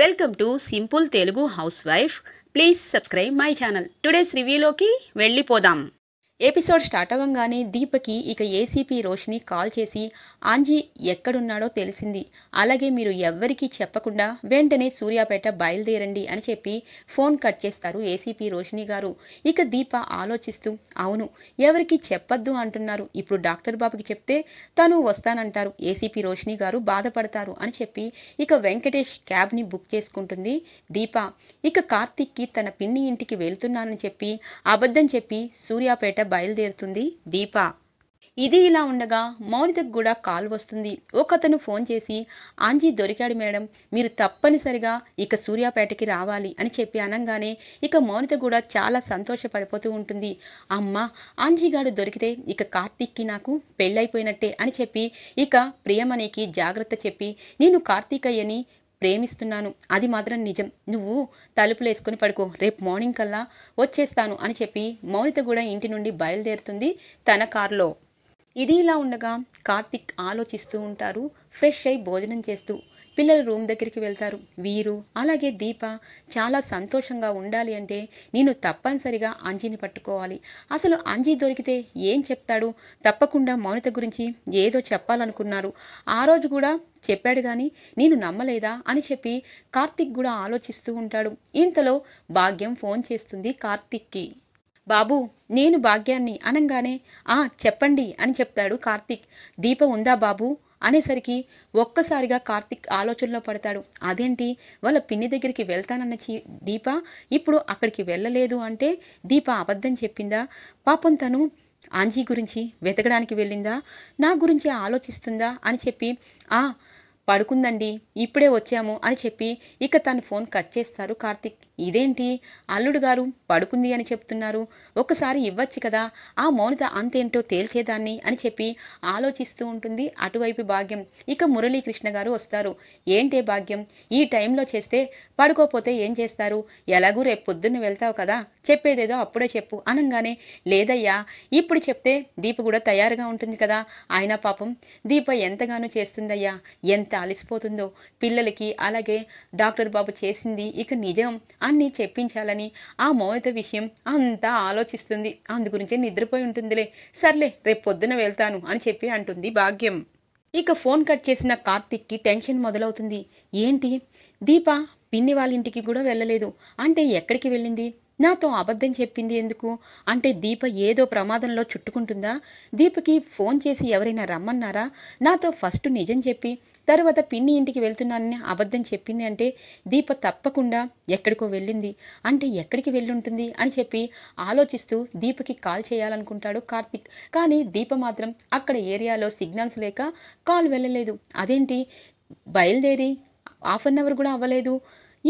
welcome to simple Telugu housewife please subscribe my channel today's రివ్యూలోకి వెళ్ళిపోదాం episode start అవ్వగానే దీపకి ఇక ఏసీపీ రోషిని కాల్ చేసి ఆంజీ ఎక్కడున్నాడో తెలిసింది అలాగే మీరు ఎవ్వరికీ చెప్పకుండా వెంటనే సూర్యాపేట బయలుదేరండి అని చెప్పి ఫోన్ కట్ చేస్తారు ఏసీపీ రోషిని గారు ఇక దీప ఆలోచిస్తూ అవును ఎవరికి చెప్పొద్దు అంటున్నారు ఇప్పుడు డాక్టర్ బాబుకి చెప్తే తను వస్తానంటారు ఏసీపీ రోషిని గారు బాధపడతారు అని చెప్పి ఇక వెంకటేష్ క్యాబ్ని బుక్ చేసుకుంటుంది దీప ఇక కార్తిక్కి తన పిన్ని ఇంటికి వెళ్తున్నానని చెప్పి అబద్ధం చెప్పి సూర్యాపేట బయలుదేరుతుంది దీప ఇది ఇలా ఉండగా మౌనితకు కూడా కాల్ వస్తుంది ఒకతను ఫోన్ చేసి ఆంజీ దొరికాడు మేడం మీరు తప్పనిసరిగా ఇక సూర్యాపేటకి రావాలి అని చెప్పి అనగానే ఇక మౌనిత కూడా చాలా సంతోషపడిపోతూ ఉంటుంది అమ్మ ఆంజీగాడు దొరికితే ఇక కార్తీక్కి నాకు పెళ్ళైపోయినట్టే అని చెప్పి ఇక ప్రియమణికి జాగ్రత్త చెప్పి నేను కార్తీక్ అయ్యని ప్రేమిస్తున్నాను అది మాత్రం నిజం నువ్వు తలుపులు వేసుకొని పడుకో రేపు మార్నింగ్ కల్లా వచ్చేస్తాను అని చెప్పి మౌనిత కూడా ఇంటి నుండి బయలుదేరుతుంది తన కారులో ఇది ఇలా ఉండగా కార్తిక్ ఆలోచిస్తూ ఉంటారు ఫ్రెష్ అయి భోజనం చేస్తూ పిల్లల రూమ్ దగ్గరికి వెళ్తారు వీరు అలాగే దీప చాలా సంతోషంగా ఉండాలి అంటే నేను తప్పనిసరిగా అంజీని పట్టుకోవాలి అసలు అంజీ దొరికితే ఏం చెప్తాడు తప్పకుండా మౌనిత గురించి ఏదో చెప్పాలనుకున్నారు ఆ రోజు కూడా చెప్పాడు కానీ నేను నమ్మలేదా అని చెప్పి కార్తిక్ కూడా ఆలోచిస్తూ ఉంటాడు ఇంతలో భాగ్యం ఫోన్ చేస్తుంది కార్తిక్కి బాబు నేను భాగ్యాన్ని అనంగానే ఆ చెప్పండి అని చెప్తాడు కార్తిక్ దీప ఉందా బాబు అనేసరికి ఒక్కసారిగా కార్తిక్ ఆలోచనలో పడతాడు అదేంటి వాళ్ళ పిన్ని దగ్గరికి వెళ్తానన్న చీ దీప ఇప్పుడు అక్కడికి వెళ్ళలేదు అంటే దీప అబద్ధం చెప్పిందా పాపం తను ఆంజీ గురించి వెతకడానికి వెళ్ళిందా నా గురించి ఆలోచిస్తుందా అని చెప్పి ఆ పడుకుందండి ఇప్పుడే వచ్చాము అని చెప్పి ఇక తన ఫోన్ కట్ చేస్తారు కార్తిక్ ఇదేంటి అల్లుడు గారు పడుకుంది అని చెప్తున్నారు ఒకసారి ఇవ్వచ్చు కదా ఆ మౌనత అంతేంటో తేల్చేదాన్ని అని చెప్పి ఆలోచిస్తూ ఉంటుంది అటువైపు భాగ్యం ఇక మురళీకృష్ణ గారు వస్తారు ఏంటే భాగ్యం ఈ టైంలో చేస్తే పడుకోపోతే ఏం చేస్తారు ఎలాగూ రేపు పొద్దున్న వెళ్తావు కదా చెప్పేదేదో అప్పుడే చెప్పు అనంగానే లేదయ్యా ఇప్పుడు చెప్తే దీప కూడా తయారుగా ఉంటుంది కదా ఆయన పాపం దీప ఎంతగానో చేస్తుందయ్యా ఎంత అలసిపోతుందో పిల్లలకి అలాగే డాక్టర్ బాబు చేసింది ఇక నిజం అన్ని చెప్పించాలని ఆ మౌనిత విషయం అంతా ఆలోచిస్తుంది అందు గురించే నిద్రపోయి ఉంటుందిలే సర్లే రేపు పొద్దున వెళ్తాను అని చెప్పి అంటుంది భాగ్యం ఇక ఫోన్ కట్ చేసిన కార్తిక్కి టెన్షన్ మొదలవుతుంది ఏంటి దీప పిన్ని వాళ్ళ ఇంటికి కూడా వెళ్ళలేదు అంటే ఎక్కడికి వెళ్ళింది నాతో అబద్ధం చెప్పింది ఎందుకు అంటే దీప ఏదో ప్రమాదంలో చుట్టుకుంటుందా దీపకి ఫోన్ చేసి ఎవరైనా రమ్మన్నారా నాతో ఫస్ట్ నిజం చెప్పి తర్వాత పిన్ని ఇంటికి వెళ్తున్నానని అబద్ధం చెప్పింది అంటే దీప తప్పకుండా ఎక్కడికో వెళ్ళింది అంటే ఎక్కడికి వెళ్ళుంటుంది అని చెప్పి ఆలోచిస్తూ దీపకి కాల్ చేయాలనుకుంటాడు కార్తిక్ కానీ దీప మాత్రం అక్కడ ఏరియాలో సిగ్నల్స్ లేక కాల్ వెళ్ళలేదు అదేంటి బయలుదేరి హాఫ్ అన్ అవర్ కూడా అవ్వలేదు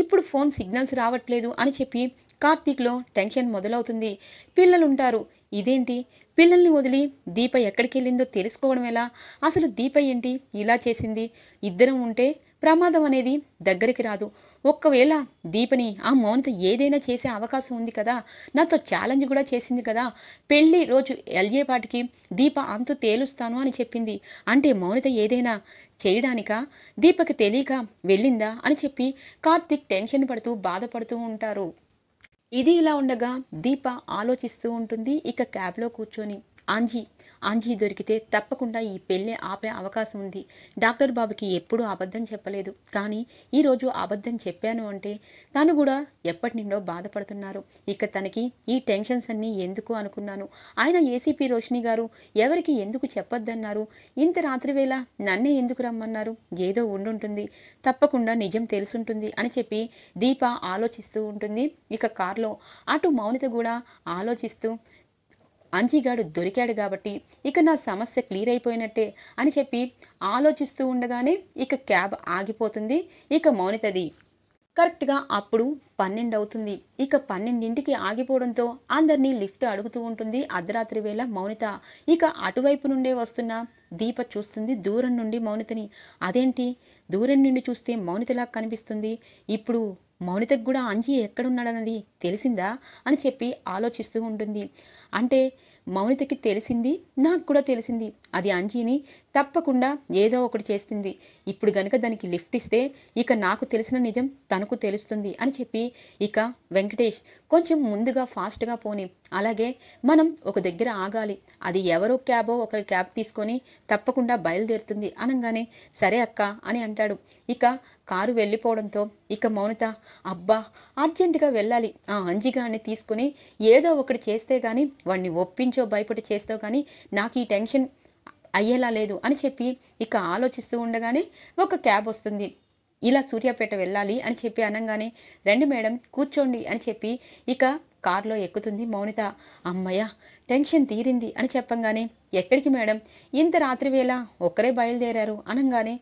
ఇప్పుడు ఫోన్ సిగ్నల్స్ రావట్లేదు అని చెప్పి కార్తీక్లో టెన్షన్ మొదలవుతుంది పిల్లలుంటారు ఇదేంటి పిల్లల్ని వదిలి దీప ఎక్కడికి వెళ్ళిందో తెలుసుకోవడం ఎలా అసలు దీప ఏంటి ఇలా చేసింది ఇద్దరం ఉంటే ప్రమాదం అనేది దగ్గరికి రాదు ఒక్కవేళ దీపని ఆ మౌనత ఏదైనా చేసే అవకాశం ఉంది కదా నాతో ఛాలెంజ్ కూడా చేసింది కదా పెళ్ళి రోజు ఎల్జేపాటికి దీప అంతు తేలుస్తాను అని చెప్పింది అంటే మౌనత ఏదైనా చేయడానిక దీపకి తెలియక వెళ్ళిందా అని చెప్పి కార్తిక్ టెన్షన్ పడుతూ బాధపడుతూ ఉంటారు ఇది ఇలా ఉండగా దీప ఆలోచిస్తూ ఉంటుంది ఇక క్యాబ్లో కూర్చొని ఆంజీ ఆంజీ దొరికితే తప్పకుండా ఈ పెళ్ళి ఆపే అవకాశం ఉంది డాక్టర్ బాబుకి ఎప్పుడూ అబద్ధం చెప్పలేదు కానీ ఈరోజు అబద్ధం చెప్పాను అంటే తాను కూడా ఎప్పటి నుండో బాధపడుతున్నారు ఇక తనకి ఈ టెన్షన్స్ అన్నీ ఎందుకు అనుకున్నాను ఆయన ఏసీపీ రోషిని గారు ఎవరికి ఎందుకు చెప్పొద్దన్నారు ఇంత రాత్రి వేళ నన్నే ఎందుకు రమ్మన్నారు ఏదో ఉండుంటుంది తప్పకుండా నిజం తెలుసుంటుంది అని చెప్పి దీప ఆలోచిస్తూ ఉంటుంది ఇక కారులో అటు మౌనిత కూడా ఆలోచిస్తూ అంజీగాడు దొరికాడు కాబట్టి ఇక నా సమస్య క్లియర్ అయిపోయినట్టే అని చెప్పి ఆలోచిస్తూ ఉండగానే ఇక క్యాబ్ ఆగిపోతుంది ఇక మౌనితది కరెక్ట్గా అప్పుడు పన్నెండు అవుతుంది ఇక పన్నెండింటికి ఆగిపోవడంతో అందరినీ లిఫ్ట్ అడుగుతూ ఉంటుంది అర్ధరాత్రి వేళ మౌనిత ఇక అటువైపు నుండే వస్తున్న దీప చూస్తుంది దూరం నుండి మౌనితని అదేంటి దూరం నుండి చూస్తే మౌనితలా కనిపిస్తుంది ఇప్పుడు మౌనితకు కూడా అంజీ ఎక్కడున్నాడన్నది తెలిసిందా అని చెప్పి ఆలోచిస్తూ ఉంటుంది అంటే మౌనితకి తెలిసింది నాకు కూడా తెలిసింది అది అంజీని తప్పకుండా ఏదో ఒకటి చేస్తుంది ఇప్పుడు గనక దానికి లిఫ్ట్ ఇస్తే ఇక నాకు తెలిసిన నిజం తనకు తెలుస్తుంది అని చెప్పి ఇక వెంకటేష్ కొంచెం ముందుగా ఫాస్ట్గా పోని అలాగే మనం ఒక దగ్గర ఆగాలి అది ఎవరో క్యాబో ఒకరి క్యాబ్ తీసుకొని తప్పకుండా బయలుదేరుతుంది అనగానే సరే అక్క అని అంటాడు ఇక కారు వెళ్ళిపోవడంతో ఇక మౌనత అబ్బా అర్జెంటుగా వెళ్ళాలి ఆ అంజిగాన్ని తీసుకుని ఏదో ఒకటి చేస్తే కానీ వాడిని ఒప్పించో భయపడి చేస్తే కానీ నాకు ఈ టెన్షన్ అయ్యేలా లేదు అని చెప్పి ఇక ఆలోచిస్తూ ఉండగానే ఒక క్యాబ్ వస్తుంది ఇలా సూర్యాపేట వెళ్ళాలి అని చెప్పి అనగానే రండి మేడం కూర్చోండి అని చెప్పి ఇక కారులో ఎక్కుతుంది మౌనిత అమ్మయ్య టెన్షన్ తీరింది అని చెప్పంగానే ఎక్కడికి మేడం ఇంత రాత్రి వేళ ఒక్కరే బయలుదేరారు అనగానే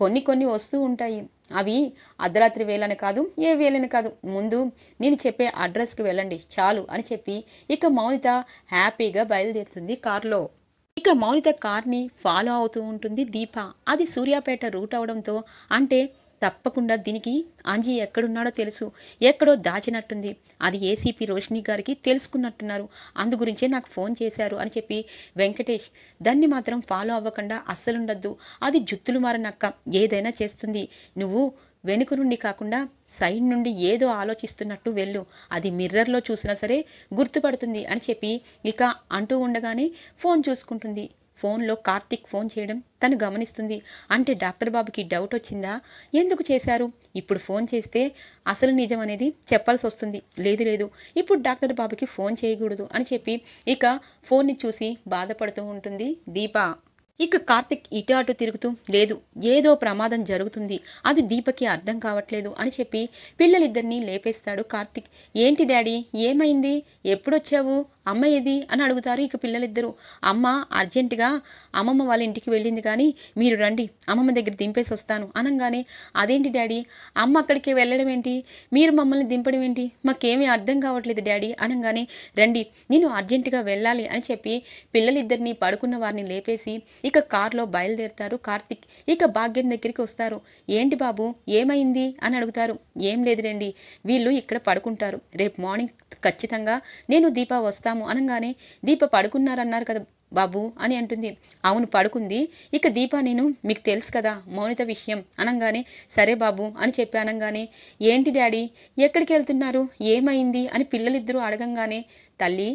కొన్ని కొన్ని వస్తూ ఉంటాయి అవి అర్ధరాత్రి వేళని కాదు ఏ వేళని కాదు ముందు నేను చెప్పే అడ్రస్కి వెళ్ళండి చాలు అని చెప్పి ఇక మౌనిత హ్యాపీగా బయలుదేరుతుంది కారులో ఇక మౌనిత కార్ని ఫాలో అవుతూ ఉంటుంది దీప అది సూర్యాపేట రూట్ అవడంతో అంటే తప్పకుండా దీనికి అంజీ ఎక్కడున్నాడో తెలుసు ఎక్కడో దాచినట్టుంది అది ఏసీపీ రోషిని గారికి తెలుసుకున్నట్టున్నారు అందు గురించే నాకు ఫోన్ చేశారు అని చెప్పి వెంకటేష్ దాన్ని మాత్రం ఫాలో అవ్వకుండా అస్సలుండద్దు అది జుత్తులు మారనక్క ఏదైనా చేస్తుంది నువ్వు వెనుక నుండి కాకుండా సైడ్ నుండి ఏదో ఆలోచిస్తున్నట్టు వెళ్ళు అది మిర్రర్లో చూసినా సరే గుర్తుపడుతుంది అని చెప్పి ఇక అంటూ ఉండగానే ఫోన్ చూసుకుంటుంది ఫోన్లో కార్తిక్ ఫోన్ చేయడం తను గమనిస్తుంది అంటే డాక్టర్ బాబుకి డౌట్ వచ్చిందా ఎందుకు చేశారు ఇప్పుడు ఫోన్ చేస్తే అసలు నిజం అనేది చెప్పాల్సి వస్తుంది లేదు లేదు ఇప్పుడు డాక్టర్ బాబుకి ఫోన్ చేయకూడదు అని చెప్పి ఇక ఫోన్ని చూసి బాధపడుతూ ఉంటుంది దీపా ఇక కార్తిక్ ఇటు అటు తిరుగుతూ లేదు ఏదో ప్రమాదం జరుగుతుంది అది దీపకి అర్థం కావట్లేదు అని చెప్పి పిల్లలిద్దరినీ లేపేస్తాడు కార్తిక్ ఏంటి డాడీ ఏమైంది ఎప్పుడొచ్చావు అమ్మ ఏది అని అడుగుతారు ఇక పిల్లలిద్దరూ అమ్మ అర్జెంటుగా అమ్మమ్మ వాళ్ళ ఇంటికి వెళ్ళింది కానీ మీరు రండి అమ్మమ్మ దగ్గర దింపేసి వస్తాను అనగానే అదేంటి డాడీ అమ్మ అక్కడికి వెళ్ళడం ఏంటి మీరు మమ్మల్ని దింపడం ఏంటి మాకేమీ అర్థం కావట్లేదు డాడీ అనగానే రండి నేను అర్జెంటుగా వెళ్ళాలి అని చెప్పి పిల్లలిద్దరిని పడుకున్న వారిని లేపేసి ఇక కారులో బయలుదేరుతారు కార్తిక్ ఇక భాగ్యం దగ్గరికి వస్తారు ఏంటి బాబు ఏమైంది అని అడుగుతారు ఏం లేదు రండి వీళ్ళు ఇక్కడ పడుకుంటారు రేపు మార్నింగ్ ఖచ్చితంగా నేను దీపా వస్తాను చేస్తాము అనగానే దీప పడుకున్నారన్నారు కదా బాబు అని అంటుంది అవును పడుకుంది ఇక దీప నేను మీకు తెలుసు కదా మౌనిత విషయం అనగానే సరే బాబు అని చెప్పి అనగానే ఏంటి డాడీ ఎక్కడికి వెళ్తున్నారు ఏమైంది అని పిల్లలిద్దరూ అడగంగానే తల్లి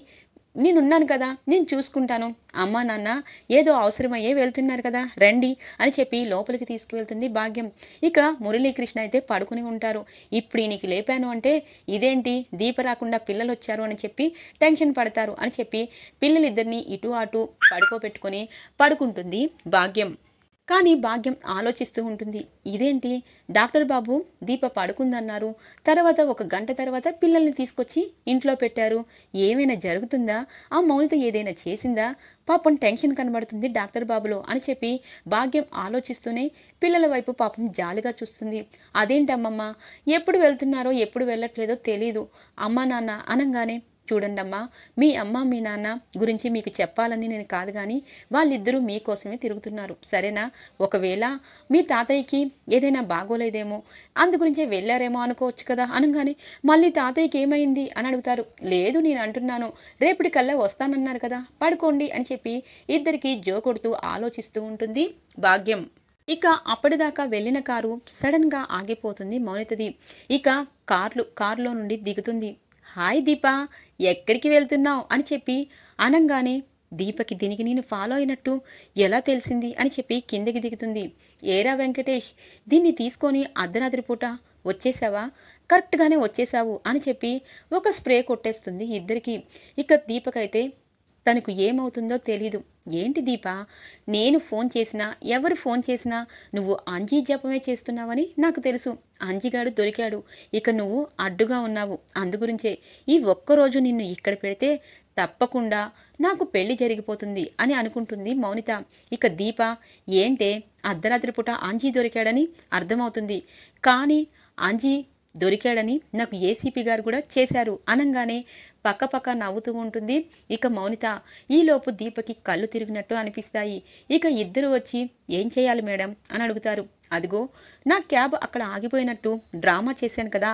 నేనున్నాను కదా నేను చూసుకుంటాను అమ్మ నాన్న ఏదో అవసరమయ్యే వెళ్తున్నారు కదా రండి అని చెప్పి లోపలికి తీసుకువెళ్తుంది భాగ్యం ఇక మురళీకృష్ణ అయితే పడుకుని ఉంటారు ఇప్పుడు ఈయనకి లేపాను అంటే ఇదేంటి దీప రాకుండా పిల్లలు వచ్చారు అని చెప్పి టెన్షన్ పడతారు అని చెప్పి పిల్లలిద్దరినీ ఇటు అటు పడుకోబెట్టుకొని పడుకుంటుంది భాగ్యం కానీ భాగ్యం ఆలోచిస్తూ ఉంటుంది ఇదేంటి డాక్టర్ బాబు దీప పడుకుందన్నారు తర్వాత ఒక గంట తర్వాత పిల్లల్ని తీసుకొచ్చి ఇంట్లో పెట్టారు ఏమైనా జరుగుతుందా ఆ మౌనిత ఏదైనా చేసిందా పాపం టెన్షన్ కనబడుతుంది డాక్టర్ బాబులో అని చెప్పి భాగ్యం ఆలోచిస్తూనే పిల్లల వైపు పాపం జాలిగా చూస్తుంది అదేంటమ్మమ్మ ఎప్పుడు వెళ్తున్నారో ఎప్పుడు వెళ్ళట్లేదో తెలియదు అమ్మా నాన్న అనంగానే చూడండమ్మా మీ అమ్మ మీ నాన్న గురించి మీకు చెప్పాలని నేను కాదు కానీ వాళ్ళిద్దరూ మీకోసమే తిరుగుతున్నారు సరేనా ఒకవేళ మీ తాతయ్యకి ఏదైనా బాగోలేదేమో అందు గురించే వెళ్ళారేమో అనుకోవచ్చు కదా అనగానే మళ్ళీ తాతయ్యకి ఏమైంది అని అడుగుతారు లేదు నేను అంటున్నాను రేపటి కల్లా వస్తానన్నారు కదా పడుకోండి అని చెప్పి ఇద్దరికి జో కొడుతూ ఆలోచిస్తూ ఉంటుంది భాగ్యం ఇక అప్పటిదాకా వెళ్ళిన కారు సడన్గా ఆగిపోతుంది మౌనితది ఇక కార్లు కారులో నుండి దిగుతుంది హాయ్ దీప ఎక్కడికి వెళ్తున్నావు అని చెప్పి అనంగానే దీపకి దీనికి నేను ఫాలో అయినట్టు ఎలా తెలిసింది అని చెప్పి కిందకి దిగుతుంది ఏరా వెంకటేష్ దీన్ని తీసుకొని అర్ధరాత్రి పూట వచ్చేసావా కరెక్ట్గానే వచ్చేసావు అని చెప్పి ఒక స్ప్రే కొట్టేస్తుంది ఇద్దరికి ఇక దీపకైతే తనకు ఏమవుతుందో తెలీదు ఏంటి దీప నేను ఫోన్ చేసినా ఎవరు ఫోన్ చేసినా నువ్వు అంజీ జపమే చేస్తున్నావని నాకు తెలుసు అంజిగాడు దొరికాడు ఇక నువ్వు అడ్డుగా ఉన్నావు అందుగురించే ఈ ఒక్కరోజు నిన్ను ఇక్కడ పెడితే తప్పకుండా నాకు పెళ్లి జరిగిపోతుంది అని అనుకుంటుంది మౌనిత ఇక దీప ఏంటే అర్ధరాత్రి పూట అంజీ దొరికాడని అర్థమవుతుంది కానీ అంజీ దొరికాడని నాకు ఏసీపీ గారు కూడా చేశారు అనంగానే పక్కపక్క నవ్వుతూ ఉంటుంది ఇక మౌనిత ఈలోపు దీపకి కళ్ళు తిరిగినట్టు అనిపిస్తాయి ఇక ఇద్దరు వచ్చి ఏం చేయాలి మేడం అని అడుగుతారు అదిగో నా క్యాబ్ అక్కడ ఆగిపోయినట్టు డ్రామా చేశాను కదా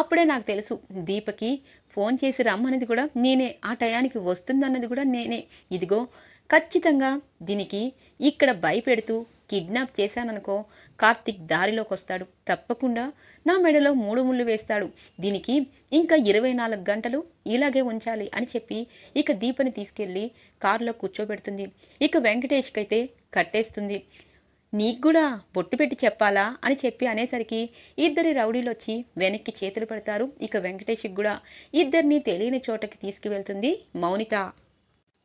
అప్పుడే నాకు తెలుసు దీపకి ఫోన్ చేసి రమ్మన్నది కూడా నేనే ఆ టయానికి వస్తుందన్నది కూడా నేనే ఇదిగో ఖచ్చితంగా దీనికి ఇక్కడ భయపెడుతూ కిడ్నాప్ చేశాననుకో కార్తిక్ దారిలోకి వస్తాడు తప్పకుండా నా మెడలో మూడు ముళ్ళు వేస్తాడు దీనికి ఇంకా ఇరవై నాలుగు గంటలు ఇలాగే ఉంచాలి అని చెప్పి ఇక దీపని తీసుకెళ్ళి కారులో కూర్చోబెడుతుంది ఇక వెంకటేష్కైతే కట్టేస్తుంది నీకు కూడా బొట్టు పెట్టి చెప్పాలా అని చెప్పి అనేసరికి ఇద్దరి రౌడీలు వచ్చి వెనక్కి చేతులు పెడతారు ఇక వెంకటేష్కి కూడా ఇద్దరిని తెలియని చోటకి తీసుకువెళ్తుంది మౌనిత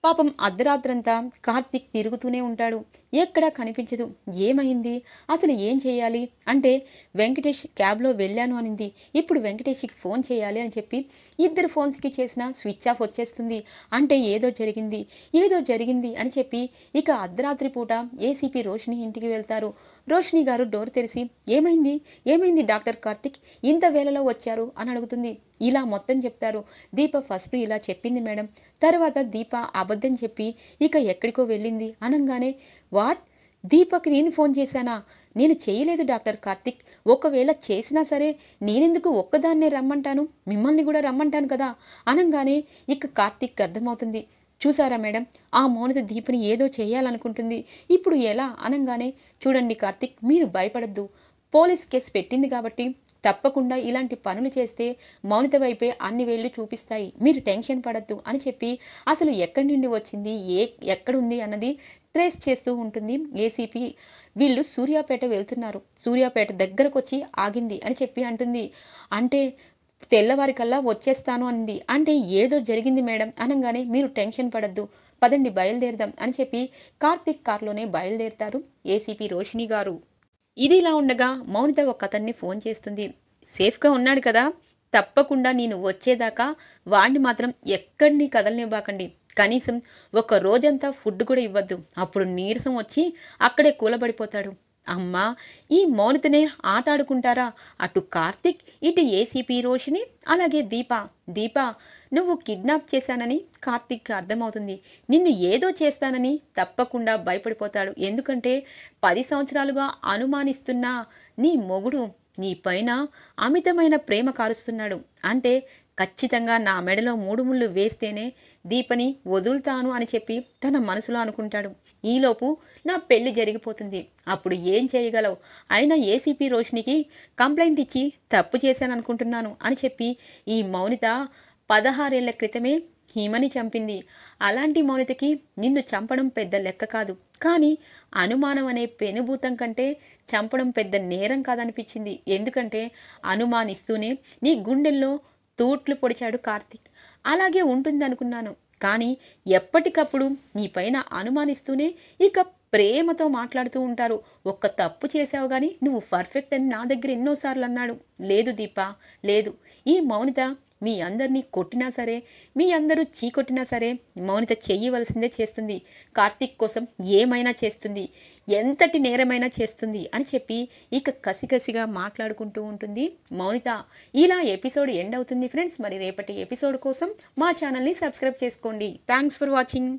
పాపం అర్ధరాత్రంతా కార్తిక్ తిరుగుతూనే ఉంటాడు ఎక్కడా కనిపించదు ఏమైంది అసలు ఏం చేయాలి అంటే వెంకటేష్ క్యాబ్లో వెళ్ళాను అనింది ఇప్పుడు వెంకటేష్కి ఫోన్ చేయాలి అని చెప్పి ఇద్దరు ఫోన్స్కి చేసిన స్విచ్ ఆఫ్ వచ్చేస్తుంది అంటే ఏదో జరిగింది ఏదో జరిగింది అని చెప్పి ఇక అర్ధరాత్రి పూట ఏసీపీ రోషిని ఇంటికి వెళ్తారు రోషిణి గారు డోర్ తెరిసి ఏమైంది ఏమైంది డాక్టర్ కార్తిక్ ఇంత వేళలో వచ్చారు అని అడుగుతుంది ఇలా మొత్తం చెప్తారు దీప ఫస్ట్ ఇలా చెప్పింది మేడం తర్వాత దీప అబద్ధం చెప్పి ఇక ఎక్కడికో వెళ్ళింది అనగానే వాట్ దీపక్ నేను ఫోన్ చేశానా నేను చేయలేదు డాక్టర్ కార్తిక్ ఒకవేళ చేసినా సరే నేనెందుకు ఒక్కదాన్నే రమ్మంటాను మిమ్మల్ని కూడా రమ్మంటాను కదా అనంగానే ఇక కార్తిక్ అర్థమవుతుంది చూసారా మేడం ఆ మౌనత దీపని ఏదో చేయాలనుకుంటుంది ఇప్పుడు ఎలా అనంగానే చూడండి కార్తిక్ మీరు భయపడద్దు పోలీస్ కేసు పెట్టింది కాబట్టి తప్పకుండా ఇలాంటి పనులు చేస్తే మౌనిత వైపే అన్ని వేళ్ళు చూపిస్తాయి మీరు టెన్షన్ పడద్దు అని చెప్పి అసలు ఎక్కడి నుండి వచ్చింది ఏ ఎక్కడుంది అన్నది ట్రేస్ చేస్తూ ఉంటుంది ఏసీపీ వీళ్ళు సూర్యాపేట వెళ్తున్నారు సూర్యాపేట దగ్గరకు వచ్చి ఆగింది అని చెప్పి అంటుంది అంటే తెల్లవారికల్లా వచ్చేస్తాను అంది అంటే ఏదో జరిగింది మేడం అనగానే మీరు టెన్షన్ పడద్దు పదండి బయలుదేరదాం అని చెప్పి కార్తిక్ కార్లోనే బయలుదేరుతారు ఏసీపీ రోషిణి గారు ఇది ఇలా ఉండగా మౌనిత ఒక అతన్ని ఫోన్ చేస్తుంది సేఫ్గా ఉన్నాడు కదా తప్పకుండా నేను వచ్చేదాకా వాణ్ణి మాత్రం ఎక్కడిని కదలనివ్వకండి కనీసం ఒక రోజంతా ఫుడ్ కూడా ఇవ్వద్దు అప్పుడు నీరసం వచ్చి అక్కడే కూలబడిపోతాడు అమ్మా ఈ మౌనితనే ఆట ఆడుకుంటారా అటు కార్తిక్ ఇటు ఏసీపీ రోషిని అలాగే దీప దీప నువ్వు కిడ్నాప్ చేశానని కార్తిక్ అర్థమవుతుంది నిన్ను ఏదో చేస్తానని తప్పకుండా భయపడిపోతాడు ఎందుకంటే పది సంవత్సరాలుగా అనుమానిస్తున్న నీ మొగుడు నీ పైన అమితమైన ప్రేమ కారుస్తున్నాడు అంటే ఖచ్చితంగా నా మెడలో మూడు ముళ్ళు వేస్తేనే దీపని వదులుతాను అని చెప్పి తన మనసులో అనుకుంటాడు ఈలోపు నా పెళ్లి జరిగిపోతుంది అప్పుడు ఏం చేయగలవు అయినా ఏసీపీ రోషినికి కంప్లైంట్ ఇచ్చి తప్పు చేశాననుకుంటున్నాను అని చెప్పి ఈ మౌనిత పదహారేళ్ల క్రితమే హిమని చంపింది అలాంటి మౌనితకి నిన్ను చంపడం పెద్ద లెక్క కాదు కానీ అనుమానం అనే పెనుభూతం కంటే చంపడం పెద్ద నేరం కాదనిపించింది ఎందుకంటే అనుమానిస్తూనే నీ గుండెల్లో తూట్లు పొడిచాడు కార్తిక్ అలాగే ఉంటుందనుకున్నాను కానీ ఎప్పటికప్పుడు నీ పైన అనుమానిస్తూనే ఇక ప్రేమతో మాట్లాడుతూ ఉంటారు ఒక్క తప్పు చేసావు కానీ నువ్వు పర్ఫెక్ట్ అని నా దగ్గర ఎన్నోసార్లు అన్నాడు లేదు దీపా లేదు ఈ మౌనిత మీ అందరినీ కొట్టినా సరే మీ అందరూ చీకొట్టినా సరే మౌనిత చేయవలసిందే చేస్తుంది కార్తీక్ కోసం ఏమైనా చేస్తుంది ఎంతటి నేరమైనా చేస్తుంది అని చెప్పి ఇక కసిగసిగా మాట్లాడుకుంటూ ఉంటుంది మౌనిత ఇలా ఎపిసోడ్ ఎండ్ అవుతుంది ఫ్రెండ్స్ మరి రేపటి ఎపిసోడ్ కోసం మా ఛానల్ని సబ్స్క్రైబ్ చేసుకోండి థ్యాంక్స్ ఫర్ వాచింగ్